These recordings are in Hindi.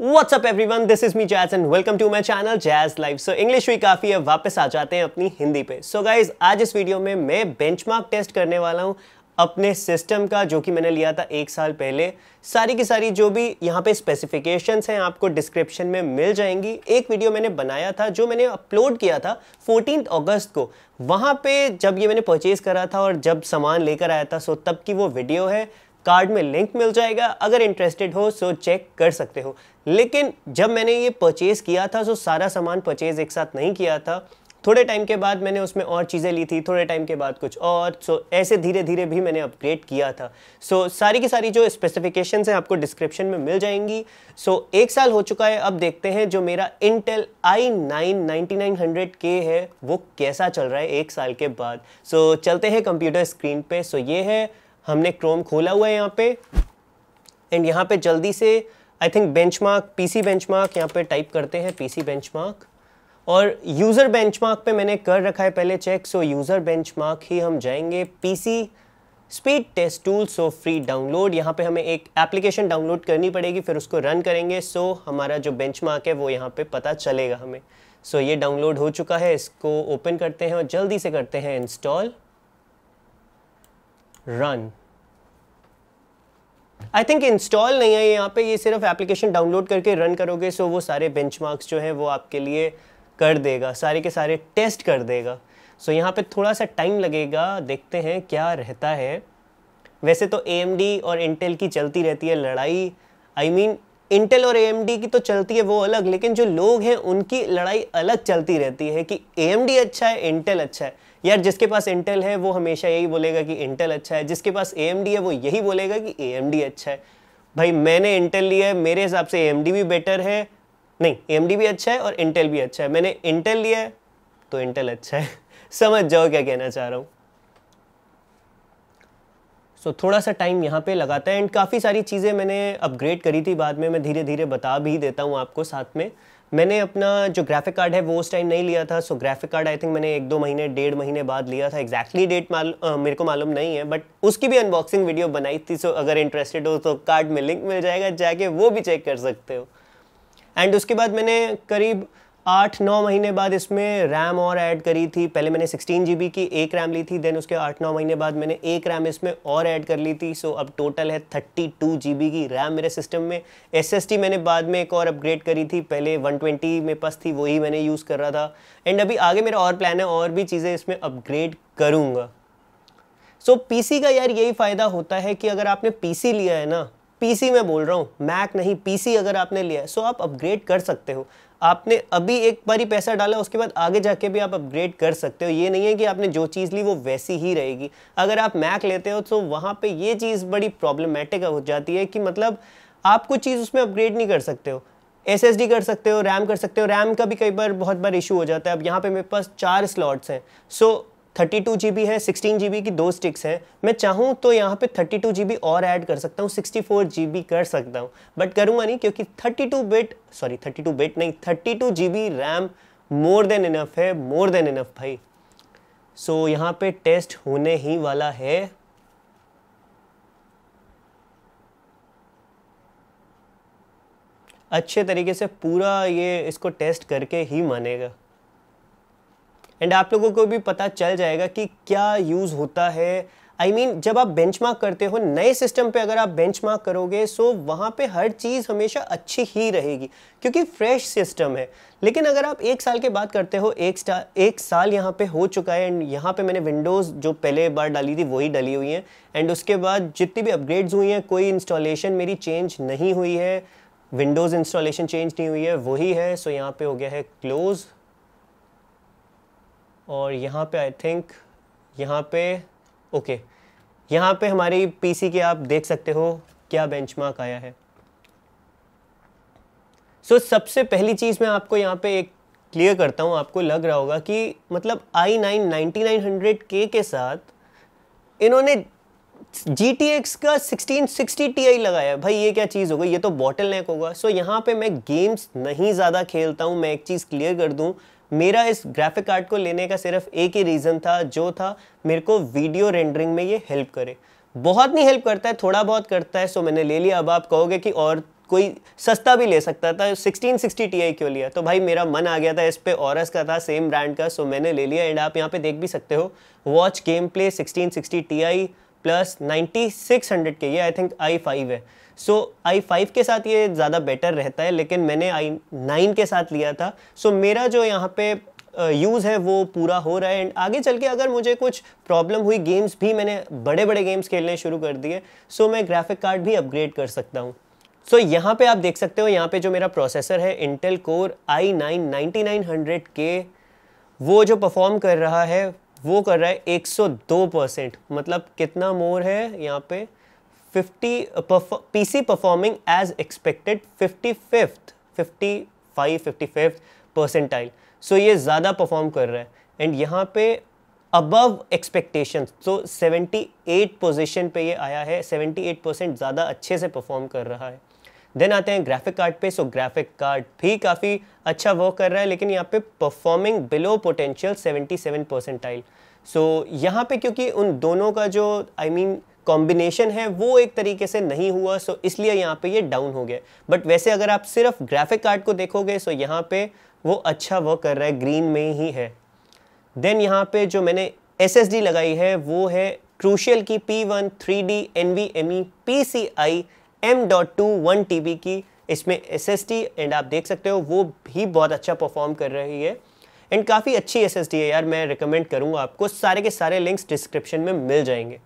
up everyone? This is me Jazz and welcome to my channel Jazz live so English भी काफ़ी है वापस आ जाते हैं अपनी हिंदी पे सो so गाइज आज इस वीडियो में मैं बेंचमार्क टेस्ट करने वाला हूँ अपने सिस्टम का जो कि मैंने लिया था एक साल पहले सारी की सारी जो भी यहाँ पे स्पेसिफिकेशंस हैं आपको डिस्क्रिप्शन में मिल जाएंगी एक वीडियो मैंने बनाया था जो मैंने अपलोड किया था 14 अगस्त को वहाँ पे जब ये मैंने परचेज़ करा था और जब सामान लेकर आया था सो तब की वो वीडियो है कार्ड में लिंक मिल जाएगा अगर इंटरेस्टेड हो सो चेक कर सकते हो लेकिन जब मैंने ये परचेज़ किया था सो सारा सामान परचेज़ एक साथ नहीं किया था थोड़े टाइम के बाद मैंने उसमें और चीज़ें ली थी थोड़े टाइम के बाद कुछ और सो ऐसे धीरे धीरे भी मैंने अपग्रेड किया था सो सारी की सारी जो स्पेसिफिकेशन हैं आपको डिस्क्रिप्शन में मिल जाएंगी सो एक साल हो चुका है अब देखते हैं जो मेरा Intel I nine ninety nine hundred K है वो कैसा चल रहा है एक साल के बाद सो चलते हैं कंप्यूटर स्क्रीन पर सो ये है हमने क्रोम खोला हुआ है यहाँ पे एंड यहाँ पे जल्दी से I think benchmark PC benchmark यहाँ पे टाइप करते हैं पीसी बेंचमार्क और यूज़र बेंचमार्क पे मैंने कर रखा है पहले चेक सो यूज़र बेंचमार्क ही हम जाएंगे PC speed test tool so free download यहाँ पे हमें एक एप्लीकेशन डाउनलोड करनी पड़ेगी फिर उसको रन करेंगे सो so हमारा जो मार्क है वो यहाँ पर पता चलेगा हमें सो so ये डाउनलोड हो चुका है इसको ओपन करते हैं और जल्दी से करते हैं install run I think install नहीं है यहाँ पे ये सिर्फ एप्लीकेशन डाउनलोड करके रन करोगे सो वो सारे मार्क्स जो है वो आपके लिए कर देगा सारे के सारे टेस्ट कर देगा सो so, यहाँ पे थोड़ा सा टाइम लगेगा देखते हैं क्या रहता है वैसे तो ए और इंटेल की चलती रहती है लड़ाई I I mean mean, Intel और ए की तो चलती है वो अलग लेकिन जो लोग हैं उनकी लड़ाई अलग चलती रहती है कि ए अच्छा है इंटेल अच्छा है यार जिसके पास इंटेल है वो हमेशा यही बोलेगा कि इंटेल अच्छा है जिसके पास ए है वो यही बोलेगा कि ए अच्छा है भाई मैंने इंटेल लिया है मेरे हिसाब से ए भी बेटर है नहीं ए भी अच्छा है और इंटेल भी अच्छा है मैंने इंटेल लिया है तो इंटेल अच्छा है समझ जाओ क्या कहना चाह रहा हूँ सो so, थोड़ा सा टाइम यहाँ पे लगाता है एंड काफ़ी सारी चीज़ें मैंने अपग्रेड करी थी बाद में मैं धीरे धीरे बता भी देता हूँ आपको साथ में मैंने अपना जो ग्राफिक कार्ड है वो उस टाइम नहीं लिया था so graphic card I think मैंने एक दो महीने डेढ़ महीने बाद लिया था एक्जैक्टली डेट मेरे को मालूम नहीं है बट उसकी भी अनबॉक्सिंग वीडियो बनाई थी सो अगर इंटरेस्टेड हो तो कार्ड में लिंक मिल जाएगा जाके वो भी चेक कर सकते हो एंड उसके बाद मैंने करीब आठ नौ महीने बाद इसमें रैम और ऐड करी थी पहले मैंने सिक्सटीन जी की एक रैम ली थी देन उसके आठ नौ महीने बाद मैंने एक रैम इसमें और ऐड कर ली थी सो अब टोटल है थर्टी टू जी की रैम मेरे सिस्टम में एस मैंने बाद में एक और अपग्रेड करी थी पहले वन ट्वेंटी मेरे पास थी वही मैंने यूज़ कर रहा था एंड अभी आगे मेरा और प्लान है और भी चीज़ें इसमें अपग्रेड करूँगा सो so, पीसी का यार यही फ़ायदा होता है कि अगर आपने पी लिया है ना पीसी में बोल रहा हूँ मैक नहीं पीसी अगर आपने लिया है सो आप अपग्रेड कर सकते हो आपने अभी एक बारी पैसा डाला उसके बाद आगे जाके भी आप अपग्रेड कर सकते हो ये नहीं है कि आपने जो चीज़ ली वो वैसी ही रहेगी अगर आप मैक लेते हो तो वहाँ पे ये चीज़ बड़ी प्रॉब्लमेटिक हो जाती है कि मतलब आप कुछ चीज़ उसमें अपग्रेड नहीं कर सकते हो एस कर सकते हो रैम कर सकते हो रैम का भी कई बार बहुत बार इशू हो जाता है अब यहाँ पर मेरे पास चार स्लॉट्स हैं so so, thirty two G B है सिक्सटीन जी बी की दो स्टिक्स हैं मैं चाहूँ तो यहाँ पे थर्टी टू जी बी और ऐड कर सकता हूँ सिक्सटी फोर जी बी कर सकता हूँ बट करूँगा नहीं क्योंकि thirty two bit sorry thirty two bit नहीं thirty two G B RAM more than enough है मोर देन इनफ भाई सो so, यहाँ पे टेस्ट होने ही वाला है अच्छे तरीके से पूरा ये इसको टेस्ट करके ही मानेगा एंड आप लोगों को भी पता चल जाएगा कि क्या यूज़ होता है आई I मीन mean, जब आप बेंच करते हो नए सिस्टम पे अगर आप बेंच करोगे सो वहाँ पे हर चीज़ हमेशा अच्छी ही रहेगी क्योंकि फ्रेश सिस्टम है लेकिन अगर आप एक साल के बाद करते हो एक स्टा एक साल यहाँ पे हो चुका है एंड यहाँ पे मैंने विंडोज़ जो पहले बार डाली थी वही डाली हुई है एंड उसके बाद जितनी भी अपग्रेड्स हुई हैं कोई इंस्टॉलेशन मेरी चेंज नहीं हुई है विंडोज़ इंस्टॉलेशन चेंज नहीं हुई है वही है सो यहाँ पर हो गया है क्लोज़ और यहाँ पे आई थिंक यहाँ पे ओके okay, यहाँ पे हमारी पीसी के आप देख सकते हो क्या बेंचमार्क आया है सो so, सबसे पहली चीज़ मैं आपको यहाँ पे एक क्लियर करता हूँ आपको लग रहा होगा कि मतलब I nine ninety nine hundred K के साथ इन्होंने जी टी एक्स का सिक्सटीन सिक्सटी टी आई लगाया भाई ये क्या चीज़ होगा ये तो बॉटल नेक होगा सो so, यहाँ पे मैं गेम्स नहीं ज़्यादा खेलता हूँ मैं एक चीज़ क्लियर कर दूँ मेरा इस ग्राफिक कार्ड को लेने का सिर्फ एक ही रीज़न था जो था मेरे को वीडियो रेंडरिंग में ये हेल्प करे बहुत नहीं हेल्प करता है थोड़ा बहुत करता है सो मैंने ले लिया अब आप कहोगे कि और कोई सस्ता भी ले सकता था 1660 Ti क्यों लिया तो भाई मेरा मन आ गया था इस पर औरस का था सेम ब्रांड का सो मैंने ले लिया एंड आप यहाँ पे देख भी सकते हो watch game play sixteen sixty T I plus ninety six hundred K ये आई थिंक आई फाइव है सो आई फाइव के साथ ये ज़्यादा बेटर रहता है लेकिन मैंने आई नाइन के साथ लिया था सो so, मेरा जो यहाँ पे यूज़ है वो पूरा हो रहा है एंड आगे चल के अगर मुझे कुछ प्रॉब्लम हुई गेम्स भी मैंने बड़े बड़े गेम्स खेलने शुरू कर दिए सो so मैं ग्राफिक कार्ड भी अपग्रेड कर सकता हूँ सो so, यहाँ पे आप देख सकते हो यहाँ पे जो मेरा प्रोसेसर है Intel core I nine ninety nine hundred K वो जो परफॉर्म कर रहा है वो कर रहा है 102 परसेंट मतलब कितना मोर है यहाँ पे fifty P C performing as expected fifty fifth fifty five fifty fifth percentile so ये ज़्यादा परफॉर्म कर रहा है एंड यहाँ पे above expectation so seventy eight position पर यह आया है सेवेंटी एट परसेंट ज़्यादा अच्छे से परफॉर्म कर रहा है देन आते हैं ग्राफिक कार्ड पे सो ग्राफिक कार्ड भी काफ़ी अच्छा वर्क कर रहा है लेकिन यहाँ पे performing below potential seven percentile so यहाँ पे क्योंकि उन दोनों का जो I I mean mean, combination है वो एक तरीके से नहीं हुआ सो इसलिए यहाँ पे ये डाउन हो गया बट वैसे अगर आप सिर्फ ग्राफिक कार्ड को देखोगे सो यहाँ पे वो अच्छा वर्क कर रहा है ग्रीन में ही है देन यहाँ पे जो मैंने एस लगाई है वो है क्रूशियल की P one three D N V M E P C I M dot two one T B की इसमें एस एस टी एंड आप देख सकते हो वो भी बहुत अच्छा परफॉर्म कर रही है एंड काफ़ी अच्छी एस एस डी है यार मैं रिकमेंड करूँगा आपको सारे के सारे लिंक्स डिस्क्रिप्शन में मिल जाएंगे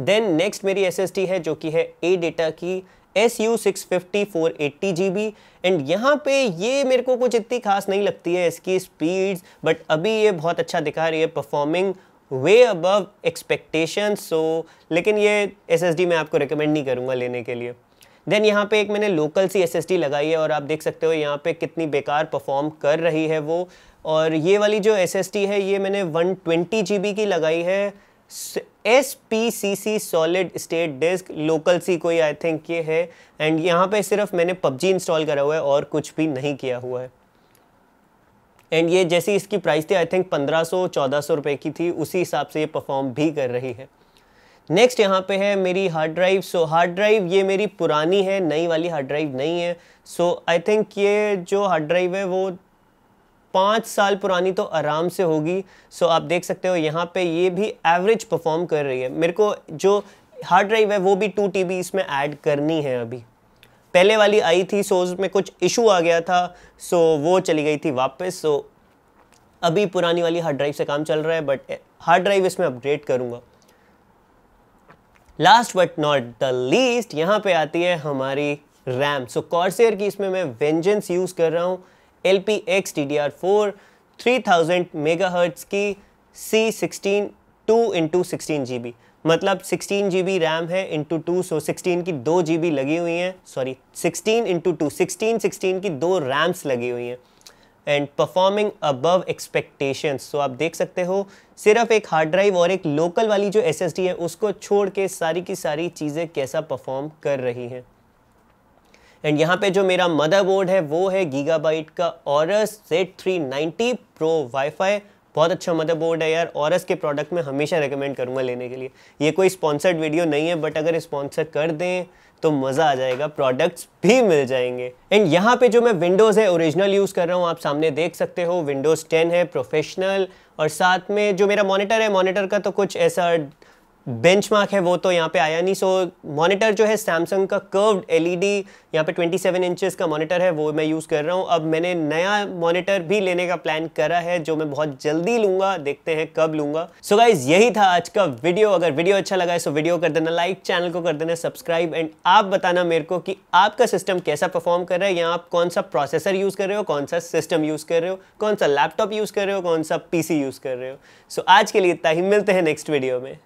देन नेक्स्ट मेरी एस है जो कि है ए डेटा की S U six fifty four eighty G B and यहाँ पे ये मेरे को कुछ इतनी खास नहीं लगती है इसकी स्पीड्स बट अभी ये बहुत अच्छा दिखा रही है performing way above expectation so लेकिन ये एस एस डी मैं आपको रिकमेंड नहीं करूँगा लेने के लिए देन यहाँ पे एक मैंने लोकल सी एस एस डी लगाई है और आप देख सकते हो यहाँ पे कितनी बेकार परफॉर्म कर रही है वो और ये वाली जो एस एस डी है ये मैंने वन ट्वेंटी जी बी की लगाई है S P C C solid state disk local सी कोई आई थिंक ये है एंड यहाँ पे सिर्फ मैंने पबजी इंस्टॉल करा हुआ है और कुछ भी नहीं किया हुआ है एंड ये जैसी इसकी प्राइस थी आई थिंक 1500 1400 रुपए की थी उसी हिसाब से ये परफॉर्म भी कर रही है नेक्स्ट यहाँ पे है मेरी hard drive so hard drive ये मेरी पुरानी है नई वाली हार्ड ड्राइव नहीं है सो आई थिंक ये जो हार्ड ड्राइव है वो पाँच साल पुरानी तो आराम से होगी सो आप देख सकते हो यहाँ पे ये भी एवरेज परफॉर्म कर रही है मेरे को जो हार्ड ड्राइव है वो भी टू टी इसमें ऐड करनी है अभी पहले वाली आई थी सो उसमें कुछ इशू आ गया था सो वो चली गई थी वापस सो अभी पुरानी वाली हार्ड ड्राइव से काम चल रहा है बट हार्ड ड्राइव इसमें अपग्रेड करूँगा last but not the least यहाँ पे आती है हमारी रैम सो so, कॉर्सेयर की इसमें मैं वेंजेंस यूज़ कर रहा हूँ L P X D D R four three thousand mega hertz की C sixteen two into sixteen G B मतलब सिक्सटीन जी बी रैम है इंटू टू सो सिक्सटीन की दो जी बी लगी हुई हैं sorry sixteen into two sixteen sixteen की दो रैम्स लगी हुई हैं and performing above expectations so आप देख सकते हो सिर्फ एक हार्ड ड्राइव और एक लोकल वाली जो एस है उसको छोड़ के सारी की सारी चीज़ें कैसा परफॉर्म कर रही हैं एंड यहाँ पे जो मेरा मदरबोर्ड है वो है गीगाबाइट का Aorus Z three ninety pro WiFi बहुत अच्छा मदरबोर्ड है यार औरस के प्रोडक्ट में हमेशा रेकमेंड करूँगा लेने के लिए ये कोई स्पॉन्सर्ड वीडियो नहीं है बट अगर स्पॉन्सर कर दें तो मज़ा आ जाएगा प्रोडक्ट्स भी मिल जाएंगे एंड यहाँ पे जो मैं विंडोज़ है ओरिजिनल यूज़ कर रहा हूँ आप सामने देख सकते हो विंडोज़ 10 है प्रोफेशनल और साथ में जो मेरा मॉनिटर है मॉनिटर का तो कुछ ऐसा बेंचमार्क है वो तो यहाँ पे आया नहीं सो मॉनिटर जो है सैमसंग का कर्व्ड एलईडी e यहाँ पे 27 सेवन इंचज का मॉनिटर है वो मैं यूज़ कर रहा हूँ अब मैंने नया मॉनिटर भी लेने का प्लान करा है जो मैं बहुत जल्दी लूँगा देखते हैं कब लूँगा सो गाइज यही था आज का वीडियो अगर वीडियो अच्छा लगा है सो वीडियो कर देना लाइक चैनल को कर देना सब्सक्राइब एंड आप बताना मेरे को कि आपका सिस्टम कैसा परफॉर्म कर रहा है या आप कौन सा प्रोसेसर यूज़ कर रहे हो कौन सा सिस्टम यूज़ कर रहे हो कौन सा लैपटॉप यूज़ कर रहे हो कौन सा पी यूज़ कर रहे हो सो आज के लिए इतना ही मिलते हैं नेक्स्ट वीडियो में